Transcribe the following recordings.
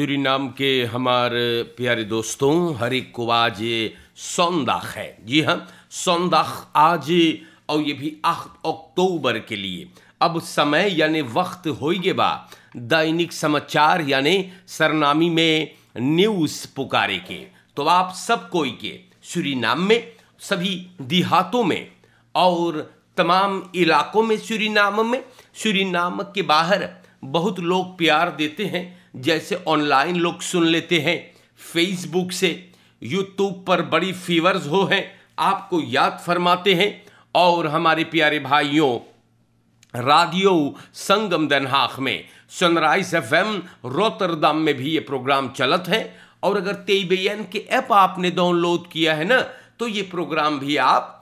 नाम के हमारे प्यारे दोस्तों हर एक को आज सौंदाख है जी हाँ सौंदाख आज और ये भी आठ अक्टूबर के लिए अब समय यानी वक्त होइए बा दैनिक समाचार यानी सरनामी में न्यूज़ पुकारे के तो आप सब कोई के नाम में सभी देहातों में और तमाम इलाकों में नाम में नाम के बाहर बहुत लोग प्यार देते हैं जैसे ऑनलाइन लोग सुन लेते हैं फेसबुक से यूट्यूब पर बड़ी फीवर्स हो हैं आपको याद फरमाते हैं और हमारे प्यारे भाइयों राडियो संगम दनहाख में सनराइज एफ एम रोतरदाम में भी ये प्रोग्राम चलत है और अगर तेईबेन के ऐप आपने डाउनलोड किया है ना तो ये प्रोग्राम भी आप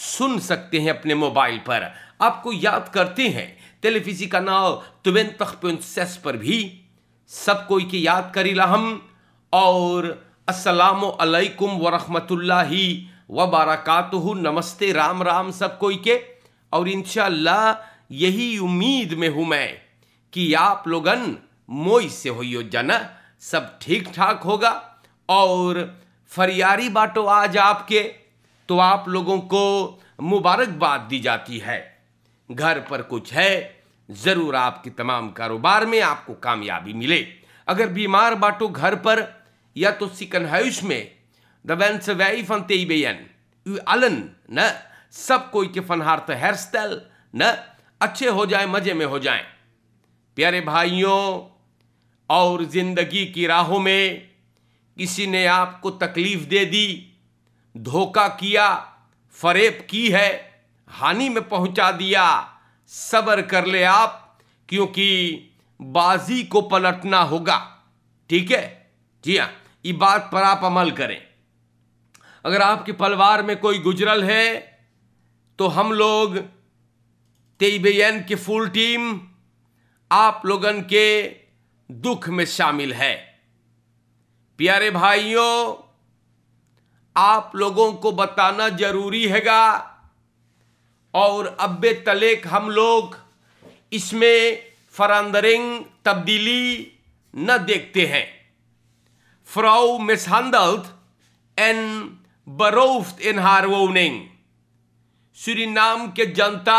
सुन सकते हैं अपने मोबाइल पर आपको याद करते हैं टेलीविजी का नाव तुवेंतख पर भी सब कोई की याद करी हम और असलकुम वालेकुम व रहमतुल्लाहि व नमस्ते राम राम सब कोई के और इन यही उम्मीद में हूँ मैं कि आप लोगन मोई से यो जना सब ठीक ठाक होगा और फरियारी बाटो आज आपके तो आप लोगों को मुबारकबाद दी जाती है घर पर कुछ है ज़रूर आपके तमाम कारोबार में आपको कामयाबी मिले अगर बीमार बाटो घर पर या तो सिकन सिकनहुis में de wensen wij van TBN, u सब कोई के तो हेयर स्टाइल न अच्छे हो जाए मजे में हो जाए प्यारे भाइयों और जिंदगी की राहों में किसी ने आपको तकलीफ दे दी धोखा किया फरेब की है हानि में पहुंचा दिया सबर कर ले आप क्योंकि बाजी को पलटना होगा ठीक है जी हाँ ये बात पर आप अमल करें अगर आपके परिवार में कोई गुजरल है तो हम लोग तेबेन की फुल टीम आप लोगन के दुख में शामिल है प्यारे भाइयों आप लोगों को बताना जरूरी हैगा और अब तलेक हम लोग इसमें फरांदरिंग तब्दीली न देखते हैं फ्राउ मिसहंदल्थ एन बरोफ्त इन हारवोनिंग नाम के जनता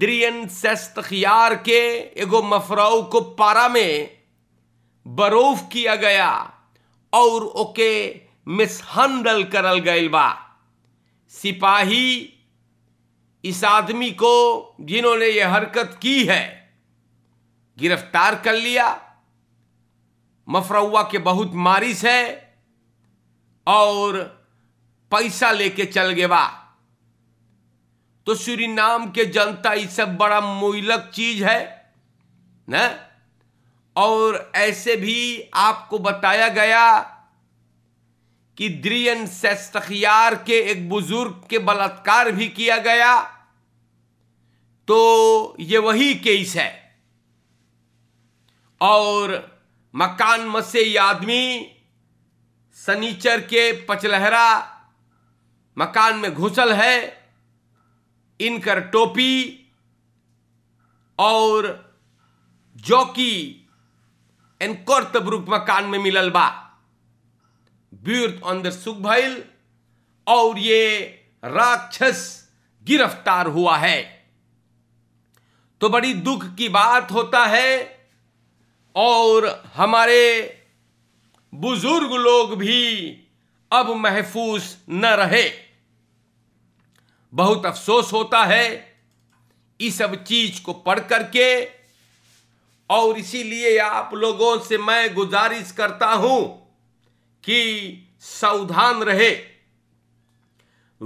द्रियन सेस्तार के एगो मफराउ को पारा में बरोफ किया गया और ओके मिसहंडल करल गए बा सिपाही इस आदमी को जिन्होंने ये हरकत की है गिरफ्तार कर लिया मफरुआ के बहुत मारिस है और पैसा लेके चल गए तो तो नाम के जनता इस सब बड़ा मोइलक चीज है ना और ऐसे भी आपको बताया गया द्रियन सेस्तखियार के एक बुजुर्ग के बलात्कार भी किया गया तो ये वही केस है और मकान मसे ये आदमी सनीचर के पचलहरा मकान में घुसल है इनकर टोपी और जौकी एनकोर तब्रुक मकान में मिलल बा वीर अंदर सुखभाइल और ये राक्षस गिरफ्तार हुआ है तो बड़ी दुख की बात होता है और हमारे बुजुर्ग लोग भी अब महफूज न रहे बहुत अफसोस होता है इस सब चीज को पढ़ करके और इसीलिए आप लोगों से मैं गुजारिश करता हूं कि सावधान रहे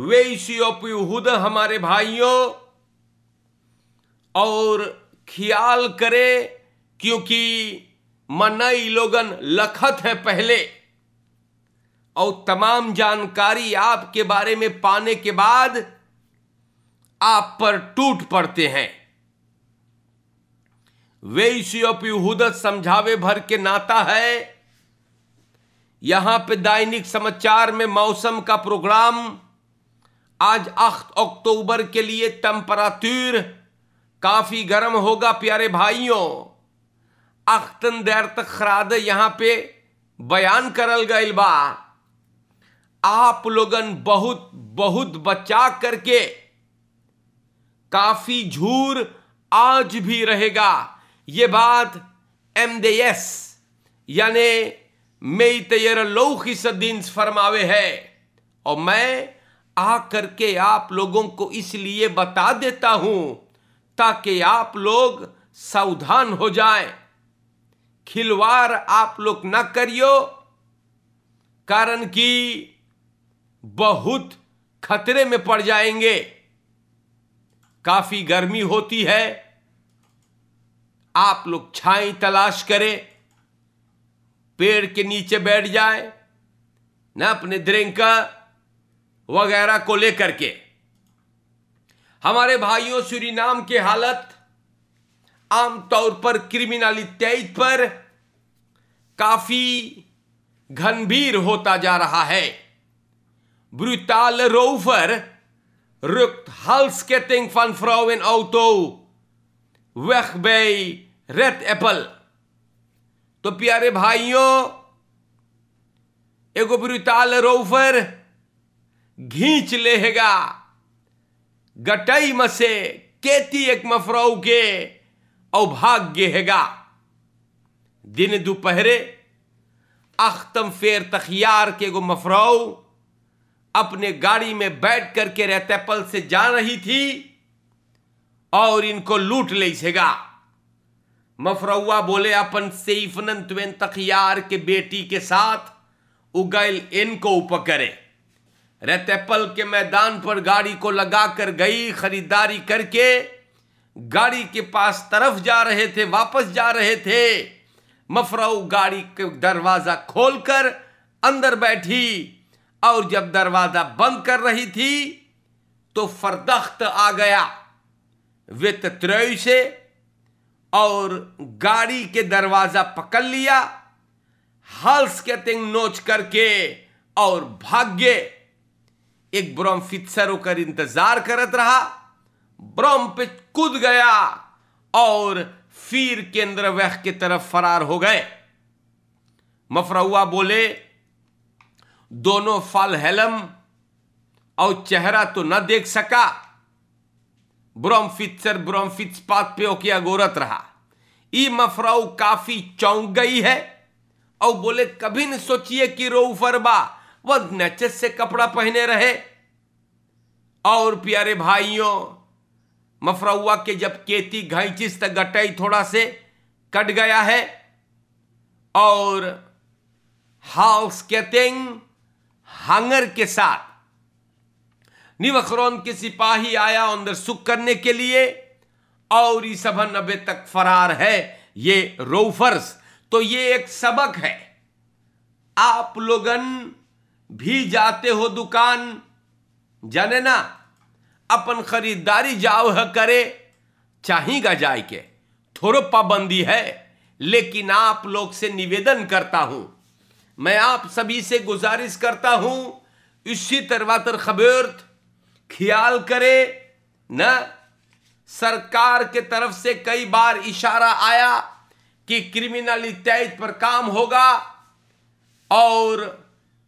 वे इसी हमारे भाइयों और ख्याल करे क्योंकि मनई लोगन लखत है पहले और तमाम जानकारी आपके बारे में पाने के बाद आप पर टूट पड़ते हैं वे इसी उपयुहदत समझावे भर के नाता है यहां पे दैनिक समाचार में मौसम का प्रोग्राम आज 8 अक्टूबर के लिए तम्परातूर काफी गर्म होगा प्यारे भाइयों अख्तन दैर तक खराद यहां पे बयान करल गए बा आप लोगन बहुत बहुत बचा करके काफी झूर आज भी रहेगा ये बात एम यानी मेई तेयर लौहिस दिन्स फरमावे है और मैं आ करके आप लोगों को इसलिए बता देता हूं ताकि आप लोग सावधान हो जाए खिलवाड़ आप लोग ना करियो कारण कि बहुत खतरे में पड़ जाएंगे काफी गर्मी होती है आप लोग छाई तलाश करें पेड़ के नीचे बैठ जाए ना अपने द्रिंका वगैरह को लेकर के हमारे भाइयों सूरीनाम के हालत आमतौर पर क्रिमिनली इत्यादि पर काफी गंभीर होता जा रहा है ब्रुताल रोफर रुक्त हल्स के तिंग फन फ्राउन औतो वेख बे रेड एप्पल तो प्यारे भाइयों एगो ब्रुताल रोफर घींच लेगा गटई मसे से केती एक मफरऊ के औभाग्य हैगा दिन दोपहरे अख्तम फेर तखियार के गो मफरऊ अपने गाड़ी में बैठ करके रहतेपल से जा रही थी और इनको लूट लेगा मफरुआ बोले अपन सेफनन त्वेन तखियार के बेटी के साथ उगैल इनको उपकरे रेतेपल के मैदान पर गाड़ी को लगा कर गई खरीदारी करके गाड़ी के पास तरफ जा रहे थे वापस जा रहे थे मफराऊ गाड़ी के दरवाज़ा खोलकर अंदर बैठी और जब दरवाज़ा बंद कर रही थी तो फरदख्त आ गया वित्त त्रय से और गाड़ी के दरवाजा पकड़ लिया हल्स के तिंग नोच करके और भाग्य एक ब्रोम फित्सरों होकर इंतजार करत रहा ब्रोम पे कूद गया और फिर केंद्र वह की के तरफ फरार हो गए मफरुआ बोले दोनों फल हेलम और चेहरा तो न देख सका ब्रोमफित्सर ब्रोमफित्स पात पे किया गोरत रहा ई मफराऊ काफी चौंक गई है और बोले कभी न सोचिए कि रो फरबा वह नचत से कपड़ा पहने रहे और प्यारे भाइयों मफराउआ के जब केती घाइचिस तक गटाई थोड़ा से कट गया है और हाउस केतिंग हंगर के साथ निवखरोन के सिपाही आया अंदर सुख करने के लिए और सभा नब्बे तक फरार है ये रोफर्स तो ये एक सबक है आप लोगन भी जाते हो दुकान जाने ना अपन खरीदारी जाओ है करे चाहेगा जाए के थोड़ो पाबंदी है लेकिन आप लोग से निवेदन करता हूं मैं आप सभी से गुजारिश करता हूं इसी तर खबेर्थ ख्याल करे न सरकार के तरफ से कई बार इशारा आया कि इत्याद पर काम होगा और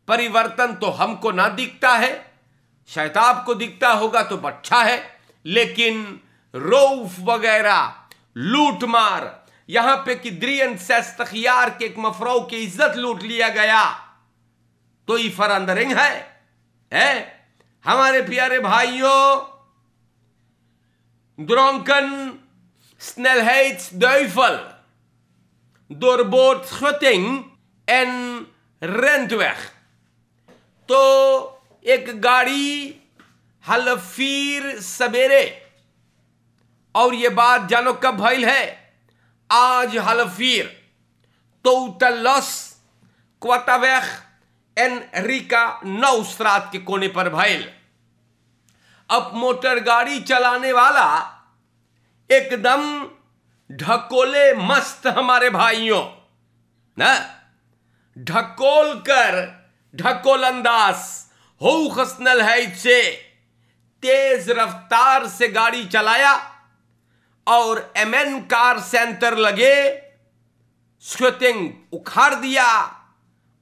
परिवर्तन तो हमको ना दिखता है शायद आपको दिखता होगा तो अच्छा है लेकिन रोफ वगैरह लूटमार यहां पे द्रियन सेस्तखियार के एक मफरो की इज्जत लूट लिया गया तो ये फरंदरिंग है, है? हमारे प्यारे भाइयों द्रोंकन Snelheidsduivel doorboort schutting en एन weg. तो एक गाड़ी हलफीर सवेरे और ये बात जानो कब भैल है आज हलफीर तो उतलस क्वतवेख एन रिका नौ के कोने पर भैल अब मोटर गाड़ी चलाने वाला एकदम ढकोले मस्त हमारे भाइयों ना ढकोल कर ढकोल अंदाज हो खसनल है से तेज रफ्तार से गाड़ी चलाया और एम एन कार सेंटर लगे स्वेटिंग उखाड़ दिया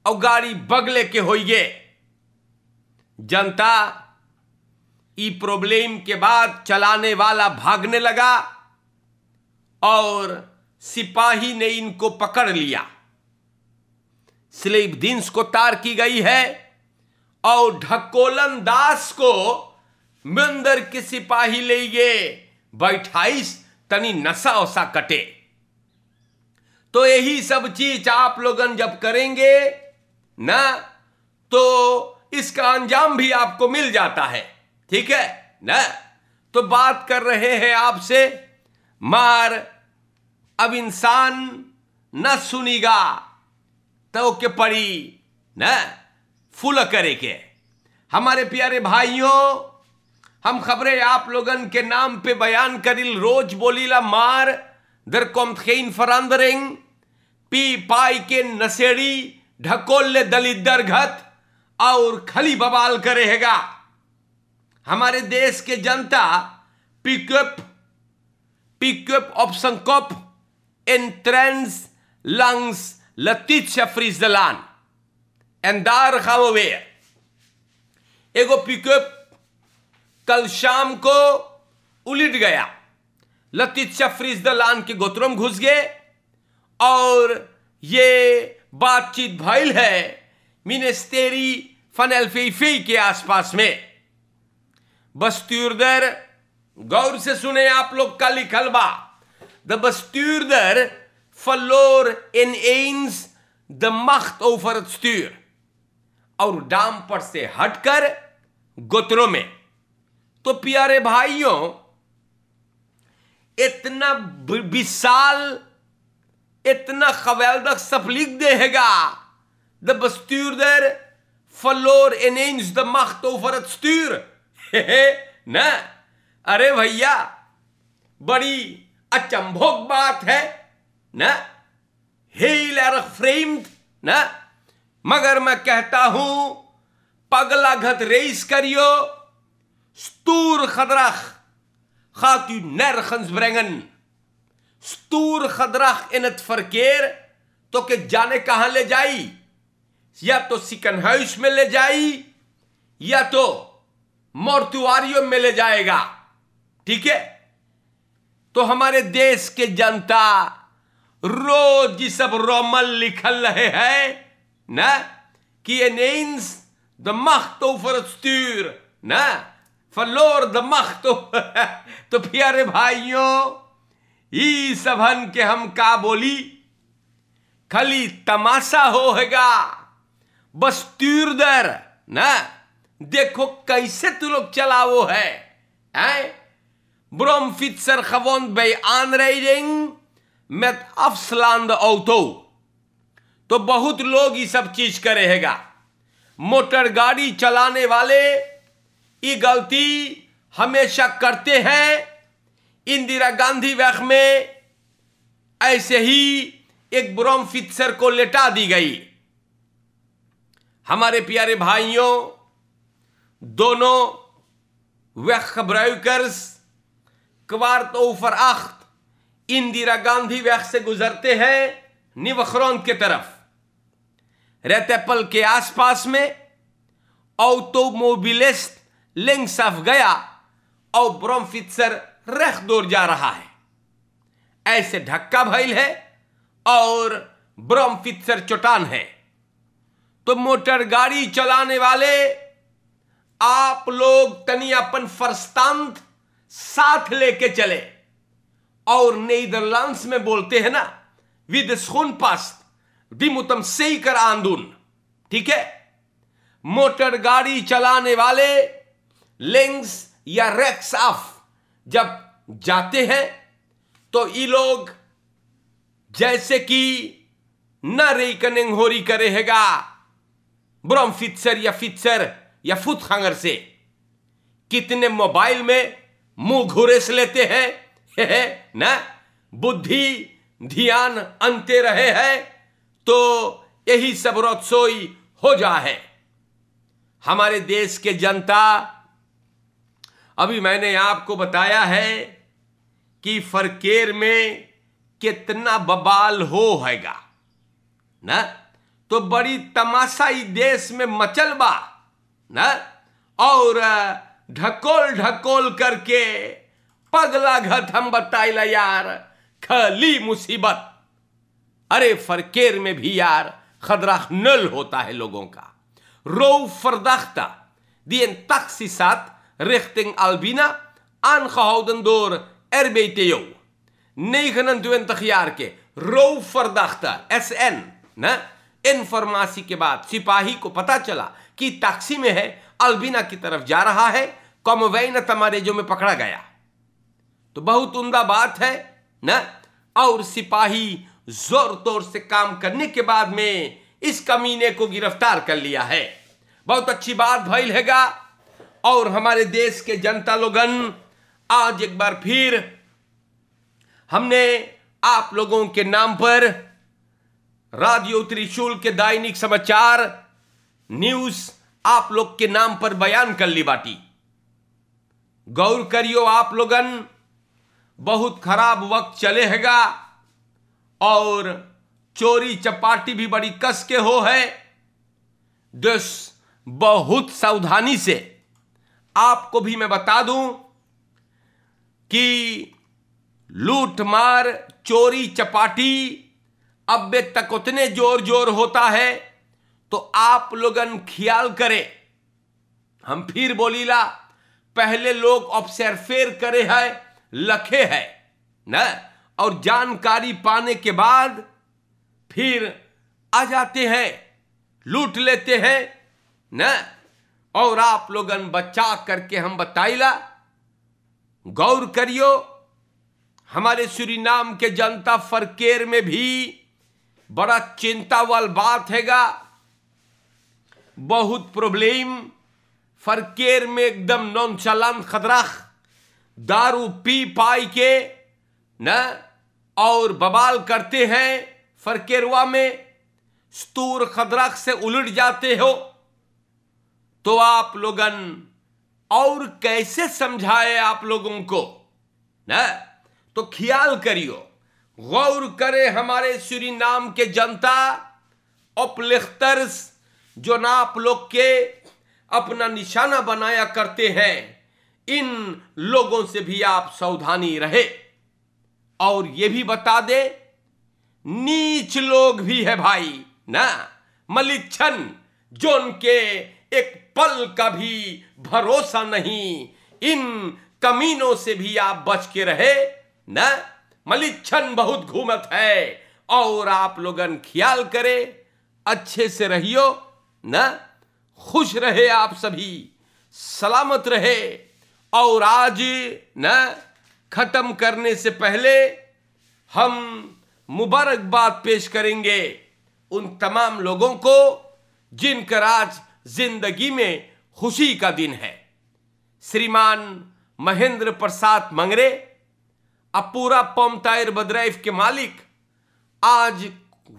और गाड़ी बगले के होइए जनता ई प्रॉब्लम के बाद चलाने वाला भागने लगा और सिपाही ने इनको पकड़ लिया स्लेब दिन्स को तार की गई है और ढकोलन दास को मंदिर के सिपाही ले गए बैठाइस तनी नशा ओसा कटे तो यही सब चीज आप लोगन जब करेंगे ना तो इसका अंजाम भी आपको मिल जाता है ठीक है ना तो बात कर रहे हैं आपसे मार अब इंसान न सुनीगा तो के पड़ी न फुल करे के हमारे प्यारे भाइयों हम खबरें आप लोगन के नाम पे बयान करिल रोज बोलीला मार दर कोम geen फरांदरिंग पी पाई के नशेड़ी ढकोल ले दलित दरघत और खली बबाल करेगा हमारे देश के जनता पिकअप पिकअप ऑफ संकोप entrance langs Letitia Friesland. En एगो पिकअप कल शाम को उलट गया लतीज फ्रिज दलान के गोत्रम घुस गए और ये बातचीत भयल है मिनिस्टेरी फनेलफीफी के आसपास में bestuurder, gaur se sune aap log kal khalba. The bestuurder verloor ineens de macht over het stuur. Aur dam par se hatkar gotro mein. To pyare bhaiyon itna bisal itna geweldig saplik dehega. De bestuurder verloor ineens de macht over het stuur. न अरे भैया बड़ी अचंभोक बात है न hello framed ना मगर मैं कहता हूं पगला घत रेस करियो स्तूर खदराख खातु नर खंस Stoer स्तूर in het फरकेर तो के जाने कहां ले जाई या तो सिकन हाउस में ले जाई या तो मोर्तुआरियों में ले जाएगा ठीक है तो हमारे देश के जनता रोज ये सब रोमल लिखल रहे हैं ना कि ये नेंस द मख्त फरस्तूर ना फलोर द मख्त तो प्यारे भाइयों ई सबहन के हम का बोली खाली तमाशा होगा बस तीर दर ना देखो कैसे तू लोग चलावो है हैं ब्रोमफित खबोन बे आन रिंग मैत अफसलांद औतो तो बहुत लोग ये सब चीज करेगा मोटर गाड़ी चलाने वाले ये गलती हमेशा करते हैं इंदिरा गांधी वक्त में ऐसे ही एक ब्रोम फित्सर को लेटा दी गई हमारे प्यारे भाइयों dono weggebruikers kwart over acht Indira Gandhi वैग से गुजरते हैं निवखरौन के तरफ रेतेपल के आसपास में ऑटोमोबिलिस्ट लिंग ऑफ गया और ब्रोमफित्सर रख दौर जा रहा है ऐसे ढक्का भैल है और ब्रोमफित्सर चट्टान है तो मोटर गाड़ी चलाने वाले आप लोग अपन फरस्तांत साथ लेके चले और नीदरलैंड्स में बोलते हैं ना विद सुन पास दिमुतम से कर आंदोलन ठीक है मोटर गाड़ी चलाने वाले लिंग्स या रेक्स ऑफ जब जाते हैं तो ये लोग जैसे कि न हो रही करेगा ब्रह्म फित्सर या फित्सर या फुत खांगर से कितने मोबाइल में मुंह घुरेस लेते हैं है, है ना बुद्धि ध्यान अंते रहे हैं तो यही सब रोत्सोई हो जा है हमारे देश के जनता अभी मैंने आपको बताया है कि फरकेर में कितना बबाल हो हैगा ना तो बड़ी तमाशाई देश में मचल बा ना? और ढकोल ढकोल करके पगला घत हम बताइला यार खली मुसीबत अरे फरकेर में भी यार नल होता है लोगों का रो फरदाख्ता दिए die taxi यो richting खनन aangehouden तखियार के रो फरदाख्ता एस एन न इन्फॉर्मेसी के बाद सिपाही को पता चला की टैक्सी में है अल्बिना की तरफ जा रहा है तमारे तमारेजो में पकड़ा गया तो बहुत उमदा बात है न और सिपाही जोर तोर से काम करने के बाद में इस कमीने को गिरफ्तार कर लिया है बहुत अच्छी बात भैल हैगा और हमारे देश के जनता लोगन आज एक बार फिर हमने आप लोगों के नाम पर राजयोत्री शूल के दैनिक समाचार न्यूज आप लोग के नाम पर बयान कर ली बाटी गौर करियो आप लोगन बहुत खराब वक्त चले हैगा और चोरी चपाटी भी बड़ी कस के हो है देश बहुत सावधानी से आपको भी मैं बता दूं कि मार चोरी चपाटी अब तक उतने जोर जोर होता है तो आप लोगन ख्याल करे हम फिर बोलीला पहले लोग ऑब्सर्फेर करे है लखे है ना और जानकारी पाने के बाद फिर आ जाते हैं लूट लेते हैं ना और आप लोगन बचा करके हम बताइला गौर करियो हमारे सूरीनाम के जनता फरकेर में भी बड़ा चिंता वाल बात हैगा बहुत प्रॉब्लम फरकेर में एकदम नॉन चलान खतरा दारू पी पाई के न और बबाल करते हैं फरकेरवा में स्तूर खदरख से उलट जाते हो तो आप लोगन और कैसे समझाए आप लोगों को न तो ख्याल करियो गौर करे हमारे श्री नाम के जनता अपलिख्तर्स जो ना आप लोग के अपना निशाना बनाया करते हैं इन लोगों से भी आप सावधानी रहे और ये भी बता दे नीच लोग भी है भाई ना मलिच्छन जो उनके एक पल का भी भरोसा नहीं इन कमीनों से भी आप बच के रहे ना मलिच्छन बहुत घूमत है और आप लोगन ख्याल करें अच्छे से रहियो ना खुश रहे आप सभी सलामत रहे और आज न खत्म करने से पहले हम मुबारकबाद पेश करेंगे उन तमाम लोगों को जिनका आज जिंदगी में खुशी का दिन है श्रीमान महेंद्र प्रसाद मंगरे अपूरा पम्प टायर बदरैफ के मालिक आज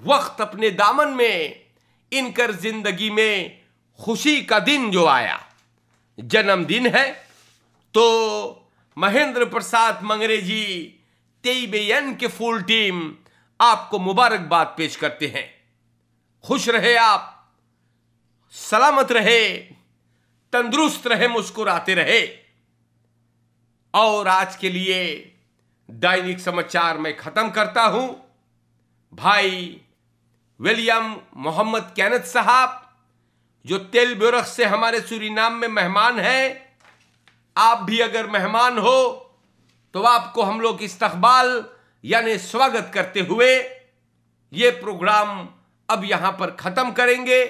वक्त अपने दामन में इनकर जिंदगी में खुशी का दिन जो आया जन्मदिन है तो महेंद्र प्रसाद मंगरेजी तेईबेन के फुल टीम आपको मुबारकबाद पेश करते हैं खुश रहे आप सलामत रहे तंदुरुस्त रहे मुस्कुराते रहे और आज के लिए दैनिक समाचार मैं खत्म करता हूं भाई विलियम मोहम्मद कैनत साहब जो तेल ब्योरख से हमारे सूरीनाम में मेहमान हैं आप भी अगर मेहमान हो तो आपको हम लोग इस्तकबाल यानी स्वागत करते हुए ये प्रोग्राम अब यहाँ पर ख़त्म करेंगे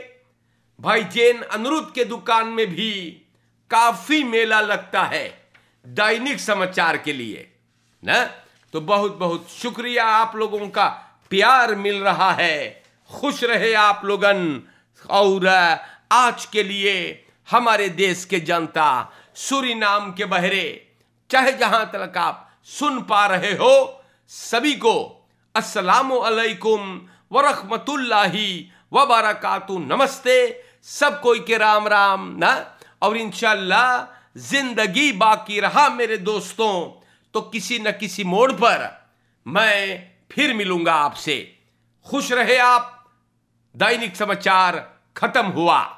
भाई जैन अनुरुद्ध के दुकान में भी काफ़ी मेला लगता है दैनिक समाचार के लिए ना तो बहुत बहुत शुक्रिया आप लोगों का प्यार मिल रहा है खुश रहे आप लोगन और आज के लिए हमारे देश के जनता सूरी नाम के बहरे चाहे जहां तक आप सुन पा रहे हो सभी को असलामकुम वरहमतुल्लाही वबारकातु नमस्ते सब कोई के राम राम ना और इनशाला जिंदगी बाकी रहा मेरे दोस्तों तो किसी न किसी मोड़ पर मैं फिर मिलूंगा आपसे खुश रहे आप दैनिक समाचार खत्म हुआ